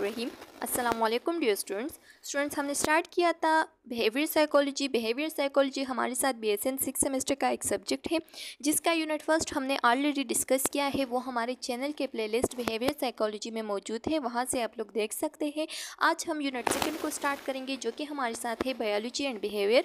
rahim. Aslam dear students students हमने start किया था बिहेवियर साइकोलॉजी बिहेवियर साइकोलॉजी हमारे साथ B S N six semester का एक सब्जेक्ट है जिसका यूनिट फर्स्ट हमने ऑलरेडी डिस्कस किया है वो हमारे चैनल के प्लेलिस्ट बिहेवियर साइकोलॉजी में मौजूद है वहाँ से आप लोग देख सकते हैं आज हम यूनिट सेकेंड को स्टार्ट करेंगे जो कि हमारे साथ है बायोलॉजी एंड बिहेवियर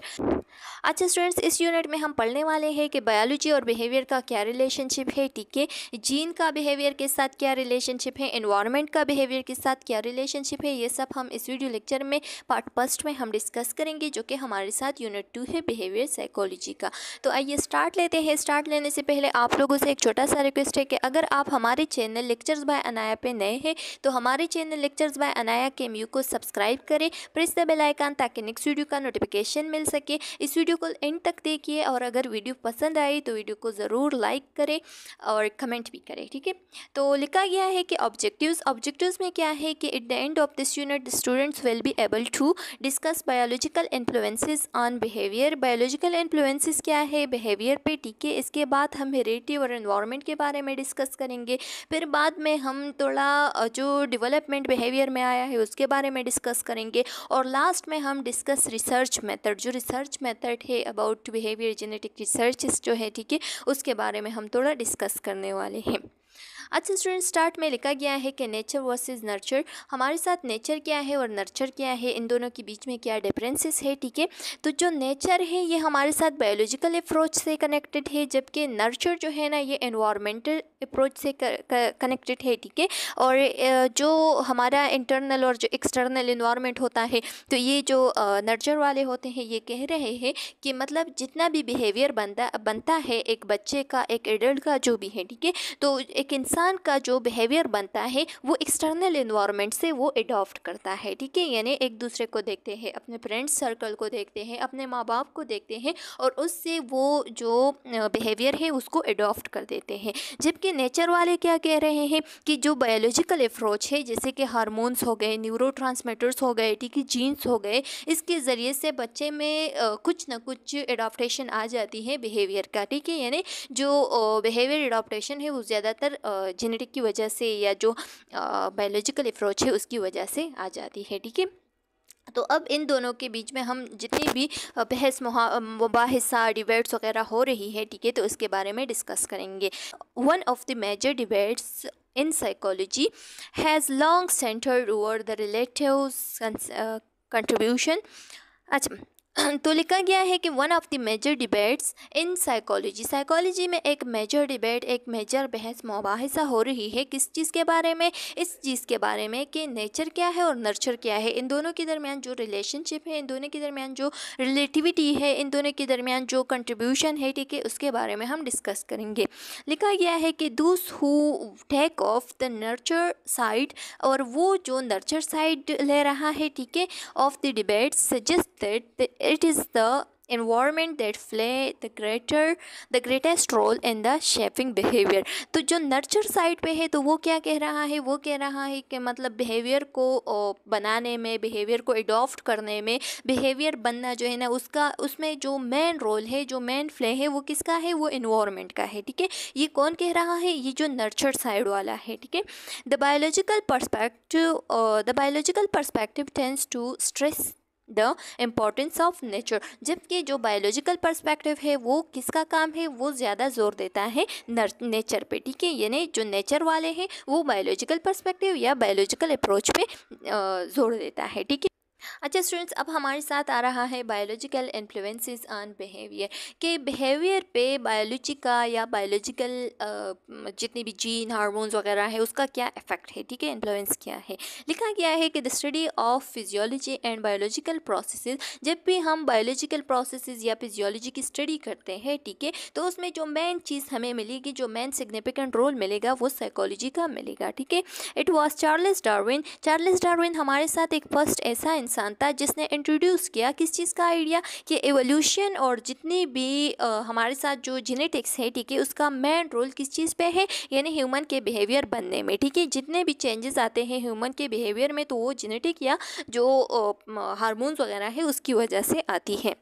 अच्छा स्टूडेंट्स इस यूनिट में हम पढ़ने वाले हैं कि बायोलॉजी और बिहेवियर का क्या रिलेशनशिप है ठीक है जीन का बिहेवियर के साथ क्या रिलेशनशिप है इन्वायरमेंट का बिहेवियर के साथ क्या रिलेशनशिप कॉन्सेप्ट है ये सब हम इस वीडियो लेक्चर में पार्ट फर्स्ट में हम डिस्कस करेंगे जो कि हमारे साथ यूनिट टू है बिहेवियर साइकोलॉजी का तो आइए स्टार्ट लेते हैं स्टार्ट लेने से पहले आप लोगों से एक छोटा सा रिक्वेस्ट है कि अगर आप हमारे चैनल लेक्चर्स बाय अनाया पे नए हैं तो हमारे चैनल लेक्चर्स बाय अनाया के एमयू को सब्सक्राइब करें प्रेस द बेल ताकि नेक्स्ट वीडियो का नोटिफिकेशन मिल सके इस वीडियो को एंड तक देखिए और अगर वीडियो पसंद आई तो वीडियो को ज़रूर लाइक करें और कमेंट भी करें ठीक है तो लिखा गया है कि ऑब्जेक्टिव्स ऑब्जेक्टिव्स में क्या है कि at the end of of this unit, the students will be able to discuss biological influences on behavior. Biological influences क्या है behavior पे ठीक है इसके बाद हम हेरिटिव और इन्वामेंट के बारे में डिस्कस करेंगे फिर बाद में हम थोड़ा जो डेवलपमेंट बिहेवियर में आया है उसके बारे में डिस्कस करेंगे और लास्ट में हम डिस्कस रिसर्च मेथड जो रिसर्च मेथड है अबाउट बिहेवियर जेनेटिक रिसर्च जो है ठीक है उसके बारे में हम थोड़ा डिस्कस करने वाले हैं अच्छा स्टूडेंट स्टार्ट में लिखा गया है कि नेचर वर्सेस नर्चर हमारे साथ नेचर क्या है और नर्चर क्या है इन दोनों के बीच में क्या डिफरेंसेस है ठीक है तो जो नेचर है ये हमारे साथ बायोलॉजिकल अप्रोच से कनेक्टेड है जबकि नर्चर जो है ना ये इन्वामेंटल अप्रोच से कनेक्टेड है ठीक है और जो हमारा इंटरनल और जो एक्सटर्नल इन्वामेंट होता है तो ये जो नर्चर वाले होते हैं ये कह रहे हैं कि मतलब जितना भी बिहेवियर बनता बनता है एक बच्चे का एक एडल्ट का जो भी है ठीक है तो एक इंसान इंसान का जो बिहेवियर बनता है वो एक्सटर्नल इन्वामेंट से वो एडॉप्ट करता है ठीक है यानी एक दूसरे को देखते हैं अपने फ्रेंड्स सर्कल को देखते हैं अपने माँ बाप को देखते हैं और उससे वो जो बिहेवियर है उसको एडॉप्ट कर देते हैं जबकि नेचर वाले क्या कह रहे हैं कि जो बायोलॉजिकल अप्रोच है जैसे कि हारमोन्स हो गए न्यूरो हो गए ठीक है जीन्स हो गए इसके ज़रिए से बच्चे में कुछ ना कुछ एडॉप्टेशन आ जाती है बिहेवियर का ठीक है यानी जो बिहेवियर एडॉप्टेशन है वो ज़्यादातर जेनेटिक की वजह से या जो बायोलॉजिकल अप्रोच है उसकी वजह से आ जाती है ठीक है तो अब इन दोनों के बीच में हम जितनी भी बहस मुबासा डिबेट्स वगैरह हो रही है ठीक है तो उसके बारे में डिस्कस करेंगे one of the major debates in psychology has long centred over the relative contribution अच्छा तो लिखा गया है कि one of the major debates in psychology psychology में एक मेजर डिबेट एक मेजर बहस मुबासा हो रही है किस चीज़ के बारे में इस चीज़ के बारे में कि नेचर क्या है और नर्चर क्या है इन दोनों के दरमियान जो रिलेशनशिप है इन दोनों के दरमियान जो रिलेटिविटी है इन दोनों के दरमियान जो कंट्रीब्यूशन है ठीक है उसके बारे में हम डिस्कस करेंगे लिखा गया है कि those who take of the nurture side और वो जो नर्चर साइड ले रहा है ठीक है of the debate suggest that It is the environment that play the greater the greatest role in the shaping behaviour तो जो नर्चर साइड पे है तो वो क्या कह रहा है वो कह रहा है कि मतलब बिहेवियर को बनाने में बिहेवियर को एडॉप्ट करने में बिहेवियर बनना जो है ना उसका उसमें जो मेन रोल है जो मेन प्ले है वो किसका है वो इन्वायरमेंट का है ठीक है ये कौन कह रहा है ये जो नर्चर साइड वाला है ठीक है the biological perspective the biological perspective tends to stress the importance of nature जबकि जो बायोलॉजिकल पर्सपेक्टिव है वो किसका काम है वो ज़्यादा जोर देता है नेचर पे ठीक है यानी जो नेचर वाले हैं वो बायोलॉजिकल पर्सपेक्टिव या बायोलॉजिकल अप्रोच पे जोर देता है ठीक है अच्छा स्टूडेंट्स अब हमारे साथ आ रहा है बायोलॉजिकल इन्फ्लुएंसेस ऑन बिहेवियर के बिहेवियर पे बायोलॉजी का या बायोलॉजिकल जितनी भी जीन हार्मोन्स वगैरह है उसका क्या इफेक्ट है ठीक है इन्फ्लुएंस क्या है लिखा गया है कि the study of physiology and biological process जब भी हम बायोलॉजिकल प्रोसेस या फिजियोलॉजी की स्टडी करते हैं ठीक है तो उसमें जो मेन चीज़ हमें मिलेगी जो मेन सिग्निफिकेंट रोल मिलेगा वो साइकोलॉजी का मिलेगा ठीक है it was Charles Darwin Charles Darwin हमारे साथ एक फर्स्ट ऐसा इंसान था जिसने इंट्रोड्यूस किया किस चीज़ का आइडिया कि एवोल्यूशन और जितनी भी आ, हमारे साथ जो जेनेटिक्स है ठीक है उसका मेन रोल किस चीज़ पे है यानी ह्यूमन के बिहेवियर बनने में ठीक है जितने भी चेंजेस आते हैं ह्यूमन के बिहेवियर में तो वो जेनेटिक या जो हारमोन्स वगैरह है उसकी वजह से आती है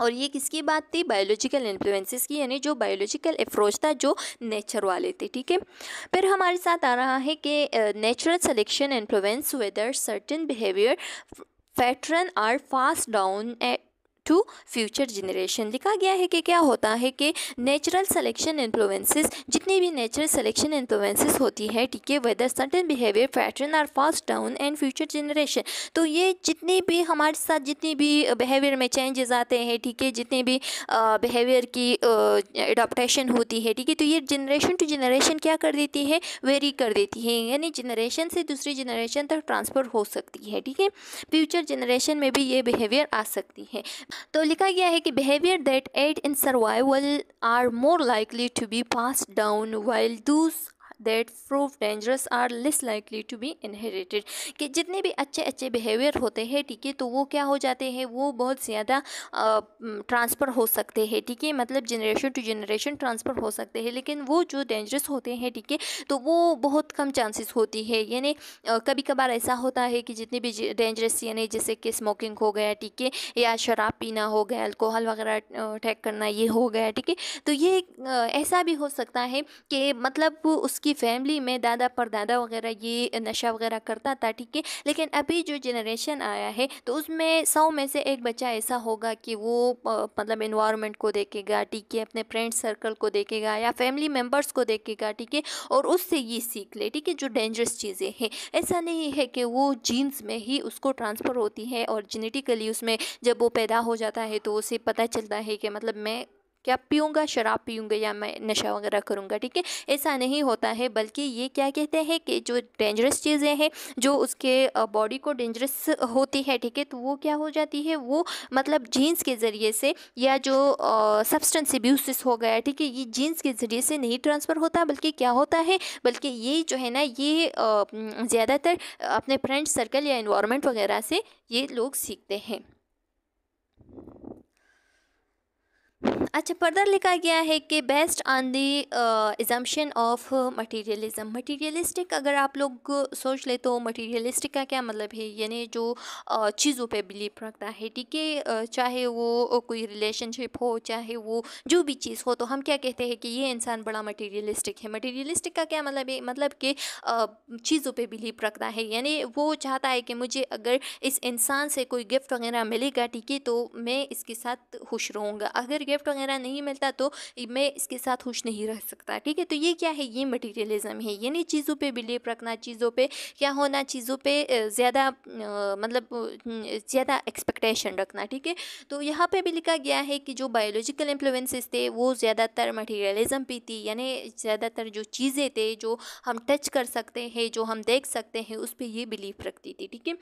और ये किसकी बात थी बायोलॉजिकल इन्फ्लुएंसेस की यानी जो बायोलॉजिकल अप्रोच था जो नेचर वाले थे ठीक है फिर हमारे साथ आ रहा है कि natural selection influence whether certain behaviour pattern are fast down to future generation लिखा गया है कि क्या होता है कि नेचुरल सेलेक्शन इन्फ्लुएंसेस जितनी भी नेचुरल सेलेक्शन इन्फ्लुएंसेस होती है ठीक है whether certain behaviour pattern are fast down and future generation तो ये जितने भी हमारे साथ जितनी भी बिहेवियर में चेंजेस आते हैं ठीक है जितने भी बिहेवियर की एडोप्टेशन होती है ठीक है तो ये जनरेशन टू जनरेशन क्या कर देती है वेरी कर देती है यानी जनरेशन से दूसरी जनरेशन तक ट्रांसफ़र हो सकती है ठीक है फ्यूचर जनरेशन में भी ये बिहेवियर आ सकती है तो लिखा गया है कि behaviour that aid in survival are more likely to be pass down while those that proof dangerous are less likely to be inherited कि जितने भी अच्छे अच्छे बिहेवियर होते हैं ठीक है तो वो क्या हो जाते हैं वो बहुत ज़्यादा ट्रांसफ़र हो सकते हैं ठीक है मतलब जनरेशन टू जनरेशन ट्रांसफ़र हो सकते हैं लेकिन वो जो डेंजरस होते हैं ठीक है तो वो बहुत कम चांसेस होती है यानी कभी कभार ऐसा होता है कि जितने भी डेंजरस यानी जैसे कि स्मोकिंग हो गया ठीक है या शराब पीना हो गया अल्कोहल वगैरह अटैक करना ये हो गया ठीक है तो ये ऐसा भी हो सकता है कि मतलब उसकी जिसकी फैमिली में दादा परदादा वगैरह ये नशा वगैरह करता था ठीक है लेकिन अभी जो जनरेशन आया है तो उसमें सौ में से एक बच्चा ऐसा होगा कि वो मतलब इन्वायरमेंट को देखेगा ठीक है अपने फ्रेंड सर्कल को देखेगा या फैमिली मेम्बर्स को देखेगा ठीक है और उससे ये सीख ले ठीक है जो डेंजरस चीज़ें हैं ऐसा नहीं है कि वो जीन्स में ही उसको ट्रांसफ़र होती है और जेनेटिकली उसमें जब वो पैदा हो जाता है तो उसे पता चलता है कि मतलब मैं क्या पीऊँगा शराब पीऊँगा या मैं नशा वगैरह करूँगा ठीक है ऐसा नहीं होता है बल्कि ये क्या कहते हैं कि जो डेंजरस चीज़ें हैं जो उसके बॉडी को डेंजरस होती है ठीक है तो वो क्या हो जाती है वो मतलब जीन्स के ज़रिए से या जो सब्सटेंस एब्यूसिस हो गया ठीक है ये जीन्स के ज़रिए से नहीं ट्रांसफ़र होता बल्कि क्या होता है बल्कि ये जो है ना ये ज़्यादातर अपने फ्रेंड सर्कल या इन्वामेंट वगैरह से ये लोग सीखते हैं अच्छा फर्दर लिखा गया है कि based on the assumption of materialism materialistic अगर आप लोग सोच ले तो मटेरियलिस्टिक का क्या मतलब है यानी जो uh, चीज़ों पे बिलीव रखता है ठीक है uh, चाहे वो uh, कोई रिलेशनशिप हो चाहे वो जो भी चीज़ हो तो हम क्या कहते हैं कि ये इंसान बड़ा मटेरियलिस्टिक है मटेरियलिस्टिक का क्या मतलब है मतलब कि uh, चीज़ों पर बिलीव रखता है यानी वो चाहता है कि मुझे अगर इस इंसान से कोई गिफ्ट वगैरह मिलेगा ठीक है तो मैं इसके साथ खुश रहूँगा अगर गिफ्ट गिफ्ट वगैरह नहीं मिलता तो मैं इसके साथ खुश नहीं रह सकता ठीक है तो ये क्या है ये मटेरियलिज्म है यानी चीज़ों पे बिलीव रखना चीज़ों पे क्या होना चीज़ों पे ज़्यादा मतलब ज़्यादा एक्सपेक्टेशन रखना ठीक है तो यहाँ पे भी लिखा गया है कि जो बायोलॉजिकल इन्फ्लुएंसेस थे वो ज़्यादातर मटेरियलिज्म पे थी यानी ज़्यादातर जो चीज़ें थे जो हम टच कर सकते हैं जो हम देख सकते हैं उस पर ये बिलीव रखती थी ठीक है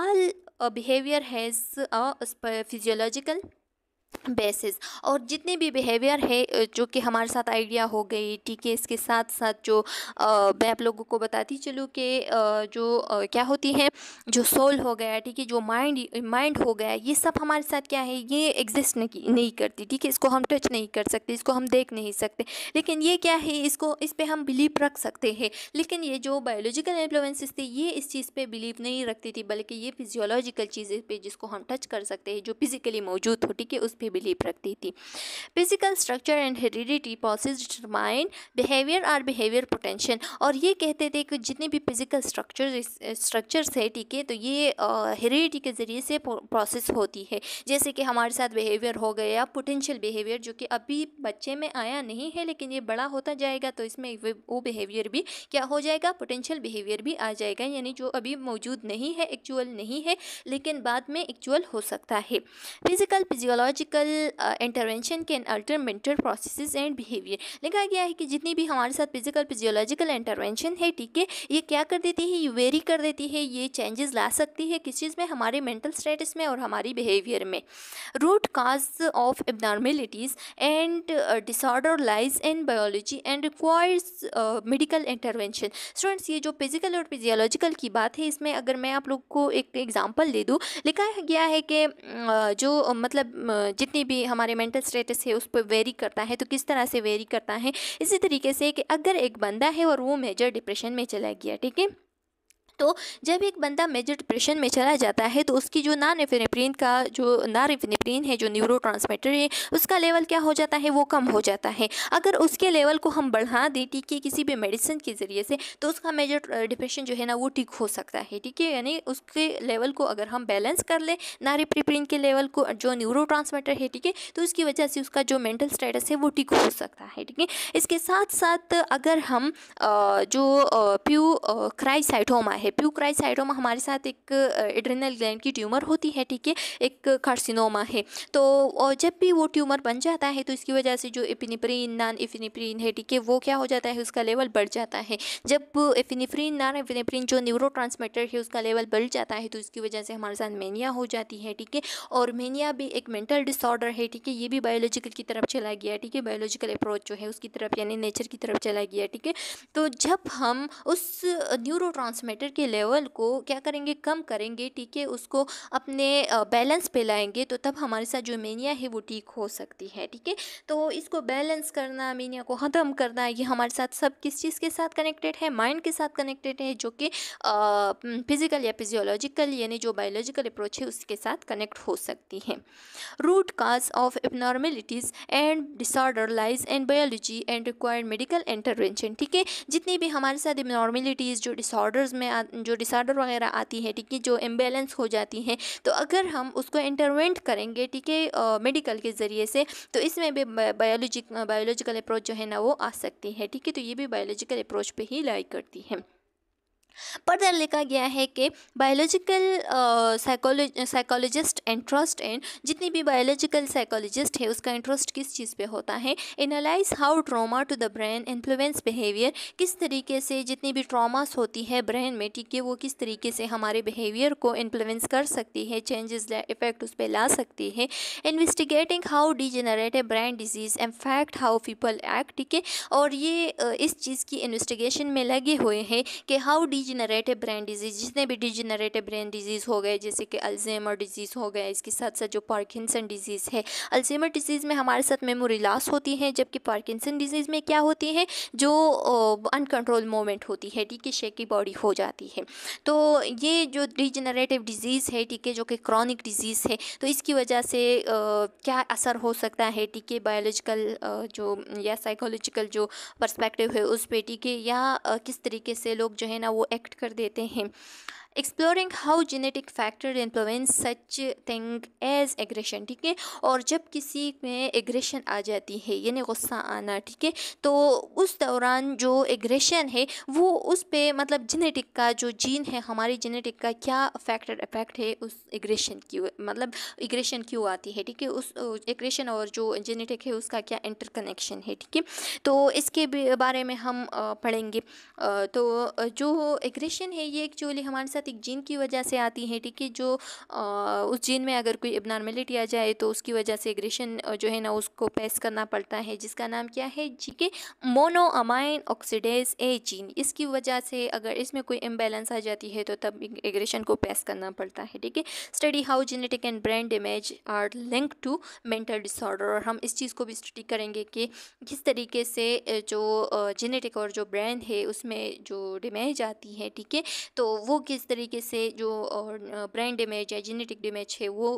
all behaviour has physiological basis और जितने भी बिहेवियर है जो कि हमारे साथ आइडिया हो गई ठीक है इसके साथ साथ जो आ, मैं आप लोगों को बताती चलूँ कि जो आ, क्या होती है जो सोल हो गया ठीक है जो माइंड माइंड हो गया ये सब हमारे साथ क्या है ये एग्जिस्ट नहीं नहीं करती ठीक है इसको हम टच नहीं कर सकते इसको हम देख नहीं सकते लेकिन ये क्या है इसको इस पर हम बिलीव रख सकते हैं लेकिन ये जो बायोलॉजिकल इन्फ्लुएंसेस थे ये इस चीज़ पर बिलीव नहीं रखती थी बल्कि ये फिजियोलॉजिकल चीज़ें पर जिसको हम टच कर सकते हैं जो फिज़िकली मौजूद हो ठीक है उस भी बिलीव रखती थी physical structure and heredity possess determine behaviour or behaviour potential और ये कहते थे कि जितने भी फिजिकल स्ट्रक्चर स्ट्रक्चर्स है ठीक है तो ये हेरिडिटी के ज़रिए से प्रोसेस होती है जैसे कि हमारे साथ बिहेवियर हो गया या पोटेंशियल बिहेवियर जो कि अभी बच्चे में आया नहीं है लेकिन ये बड़ा होता जाएगा तो इसमें वो बिहेवियर भी क्या हो जाएगा पोटेंशियल बिहेवियर भी आ जाएगा यानी जो अभी मौजूद नहीं है एक्चुअल नहीं है लेकिन बाद में एक्चुअल हो सकता है physical physiologic surgical intervention can alter mental process and behaviour लिखा गया है कि जितनी भी हमारे साथ फिजिकल फिजियोलॉजिकल इंटरवेंशन है ठीक है ये क्या कर देती है ये वेरी कर देती है ये चेंजेस ला सकती है किस चीज़ में हमारे मेंटल स्टेटस में और हमारी बिहेवियर में root cause of abnormalities and disorder lies in biology and requires medical intervention students ये जो फिजिकल और फिजियोलॉजिकल की बात है इसमें अगर मैं आप लोग को एक एग्ज़ाम्पल दे दूँ लिखा गया है कि uh, जो मतलब uh, जितनी भी हमारे मेंटल स्टेटस है उस पर वेरी करता है तो किस तरह से वेरी करता है इसी तरीके से कि अगर एक बंदा है और वो मेजर डिप्रेशन में चला गया ठीक है तो जब एक बंदा मेजर डिप्रेशन में चला जाता है तो उसकी जो नान रिफेनेप्रिन का जो नान रिफेनेप्रिन है जो न्यूरो है उसका लेवल क्या हो जाता है वो कम हो जाता है अगर उसके लेवल को हम बढ़ा दें ठीक है किसी भी मेडिसिन के ज़रिए से तो उसका मेजर डिप्रेशन जो है ना वो ठीक हो सकता है ठीक है यानी उसके लेवल को अगर हम बैलेंस कर लें ना के लेवल को जो न्यूरो है ठीक है तो उसकी वजह से उसका जो मेंटल स्टेटस है वो ठीक हो सकता है ठीक है इसके साथ साथ अगर हम जो प्यू क्राइसाइटोमा है प्यूक्राइसाइडोमा हमारे साथ एक एड्रिनल ग्लैंड की ट्यूमर होती है ठीक है एक कार्सिनोमा है तो जब भी वो ट्यूमर बन जाता है तो इसकी वजह से जो एपिनिप्रीन नान एफिनिप्रीन है ठीक है वो क्या हो जाता है उसका लेवल बढ़ जाता है जब एफिनिप्रीन नान एफिनिप्रीन जो न्यूरो है उसका लेवल बढ़ जाता है तो इसकी वजह से हमारे साथ मेनिया हो जाती है ठीक है और मेनिया भी एक मेंटल डिसऑर्डर है ठीक है ये भी बायोलॉजिकल की तरफ चला गया ठीक है बायोलॉजिकल अप्रोच जो है उसकी तरफ यानी नेचर की तरफ चला गया ठीक है तो जब हम उस न्यूरो के लेवल को क्या करेंगे कम करेंगे ठीक है उसको अपने बैलेंस पे लाएंगे तो तब हमारे साथ जो मीनिया है वो ठीक हो सकती है ठीक है तो इसको बैलेंस करना मीनिया को ख़त्म करना ये हमारे साथ सब किस चीज़ के साथ कनेक्टेड है माइंड के साथ कनेक्टेड है जो कि फिज़िकल या फिजियोलॉजिकल यानी जो बायोलॉजिकल अप्रोच है उसके साथ कनेक्ट हो सकती है root cause of abnormalities and disorder lies and biology and required medical intervention ठीक है जितनी भी हमारे साथ एबनॉर्मेलिटीज़ जो डिसऑर्डर्स में आ जो डिसऑर्डर वगैरह आती है ठीक है जो इम्बेलेंस हो जाती हैं तो अगर हम उसको इंटरवेंट करेंगे ठीक है मेडिकल के ज़रिए से तो इसमें भी बायोलॉजिक बायोलॉजिकल अप्रोच जो है ना वो आ सकती है ठीक है तो ये भी बायोलॉजिकल अप्रोच पर ही लाई करती है फर्दर लिखा गया है कि बायोलॉजिकल साइकोलॉजिस्ट इंटरेस्ट इन जितनी भी बायोलॉजिकल साइकोलॉजिस्ट है उसका इंटरेस्ट किस चीज़ पे होता है analyse how trauma to the brain influence behaviour किस तरीके से जितनी भी ट्रॉमास होती है ब्रेन में ठीक है वो किस तरीके से हमारे बिहेवियर को इन्फ्लुएंस कर सकती है चेंजेस इफेक्ट उस पर ला सकती है investigating how degenerative brain disease and affect how people act ठीक है और ये इस चीज़ की इन्वेस्टिगेशन में लगे हुए हैं कि how the degenerative brain disease जितने भी डिजनरेटिव ब्रेन डिजीज़ हो गए जैसे कि अल्जेमर डिजीज़ हो गए इसके साथ साथ जो पार्किंसन डिजीज़ है अल्जेमर डिजीज़ में हमारे साथ मेमोरी लॉस होती है जबकि पार्किंसन डिजीज़ में क्या होती है जो अनकंट्रोल मोमेंट होती है ठीक है शेकी बॉडी हो जाती है तो ये जो डिजनरेटिव डिजीज़ है ठीक है जो कि क्रॉनिक डिजीज़ है तो इसकी वजह से आ, क्या असर हो सकता है ठीक है बायोलॉजिकल जो या साइकोलॉजिकल जो पर्सपेक्टिव है उस पर ठीक है या किस तरीके से लोग जो है ना वो एक्ट कर देते हैं exploring how genetic factor influence such thing as aggression ठीक है और जब किसी में एग्रेशन आ जाती है यानी गुस्सा आना ठीक है तो उस दौरान जो एग्रेशन है वो उस पर मतलब जेनेटिक का जो जीन है हमारी जेनेटिक का क्या फैक्टर इफेक्ट है उस एग्रेशन की मतलब एग्रेशन क्यों आती है ठीक है उस एग्रेशन और जो जेनेटिक है उसका क्या इंटरकनेक्शन है ठीक है तो इसके बारे में हम पढ़ेंगे तो जो एग्रेशन है ये एक्चुअली हमारे साथ साथ एक जीन की वजह से आती हैं ठीक है जो उस जीन में अगर कोई एबनॉर्मेलिटी आ जाए तो उसकी वजह से एग्रेशन जो है ना उसको पेस करना पड़ता है जिसका नाम क्या है है monoamine oxidase A gene इसकी वजह से अगर इसमें कोई इम्बेलेंस आ जाती है तो तब एग्रेशन को पेस करना पड़ता है ठीक है study how genetic and brain damage are linked to mental disorder और हम इस चीज़ को भी स्टडी करेंगे कि किस तरीके से जो जेनेटिक और जो ब्रेन है उसमें जो डैमेज आती है ठीक है तो वो किस तरीके से जो ब्रेन डैमेज या जेनेटिक डैमेज है वो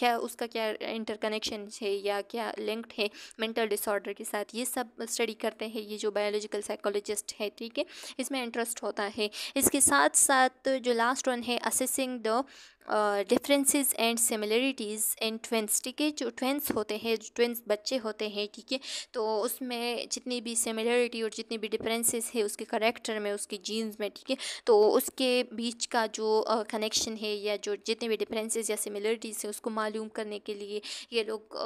क्या उसका क्या इंटरकनेक्शन है या क्या लिंक्ड है मेंटल डिसऑर्डर के साथ ये सब स्टडी करते हैं ये जो बायोलॉजिकल साइकोलॉजिस्ट है ठीक है इसमें इंटरेस्ट होता है इसके साथ साथ जो लास्ट वन है assessing the differences and similarities and twins ठीक है जो ट्वेंस होते हैं जो ट्वेंस बच्चे होते हैं ठीक है तो उसमें जितनी भी सिमिलरिटी और जितनी भी डिफरेंसेस है उसके करेक्टर में उसके जीन्स में ठीक है तो उसके बीच का जो कनेक्शन है या जो जितने भी डिफरेंसेस या सिमिलरिटीज़ है उसको मालूम करने के लिए ये लोग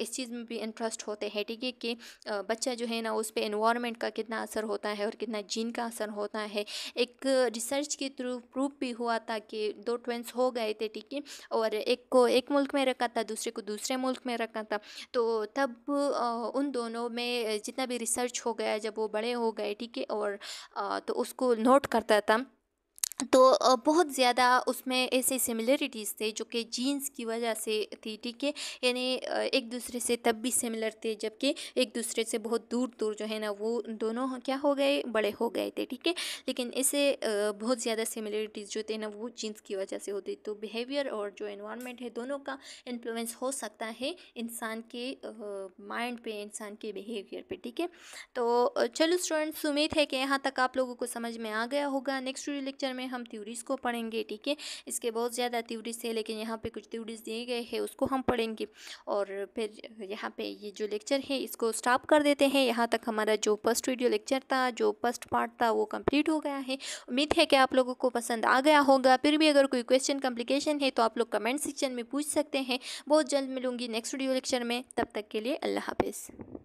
इस चीज़ में भी इंटरेस्ट होते हैं ठीक है कि बच्चा जो है ना उस पर इन्वामेंट का कितना असर होता है और कितना जीन का असर होता है एक रिसर्च के थ्रू प्रूफ भी हुआ था कि दो ट्वेंस हो गए आए थे ठीक है और एक को एक मुल्क में रखा था दूसरे को दूसरे मुल्क में रखा था तो तब उन दोनों में जितना भी रिसर्च हो गया जब वो बड़े हो गए ठीक है और तो उसको नोट करता था तो बहुत ज़्यादा उसमें ऐसे सिमिलरिटीज़ थे जो कि जीन्स की वजह से थी ठीक है यानी एक दूसरे से तब भी सिमिलर थे जबकि एक दूसरे से बहुत दूर दूर जो है ना वो दोनों क्या हो गए बड़े हो गए थे ठीक है लेकिन ऐसे बहुत ज़्यादा सिमिलरिटीज़ जो थे ना वो जीन्स की वजह से होती तो बिहेवियर और जो इन्वामेंट है दोनों का इन्फ्लुएंस हो सकता है इंसान के माइंड पे इंसान के बिहेवियर पर ठीक है तो चलो स्टूडेंट्स उम्मीद है कि यहाँ तक आप लोगों को समझ में आ गया होगा नेक्स्ट लेक्चर में में हम थ्यूरीज को पढ़ेंगे ठीक है इसके बहुत ज़्यादा थ्यूरीज है लेकिन यहाँ पे कुछ थ्यूरीज दिए गए हैं उसको हम पढ़ेंगे और फिर यहाँ पे ये जो लेक्चर है इसको स्टॉप कर देते हैं यहाँ तक हमारा जो फर्स्ट वीडियो लेक्चर था जो फर्स्ट पार्ट था वो कम्प्लीट हो गया है उम्मीद है कि आप लोगों को पसंद आ गया होगा फिर भी अगर कोई क्वेश्चन कम्प्लिकेशन है तो आप लोग कमेंट सेक्शन में पूछ सकते हैं बहुत जल्द मिलूंगी नेक्स्ट वीडियो लेक्चर में तब तक के लिए अल्लाह हाफिज़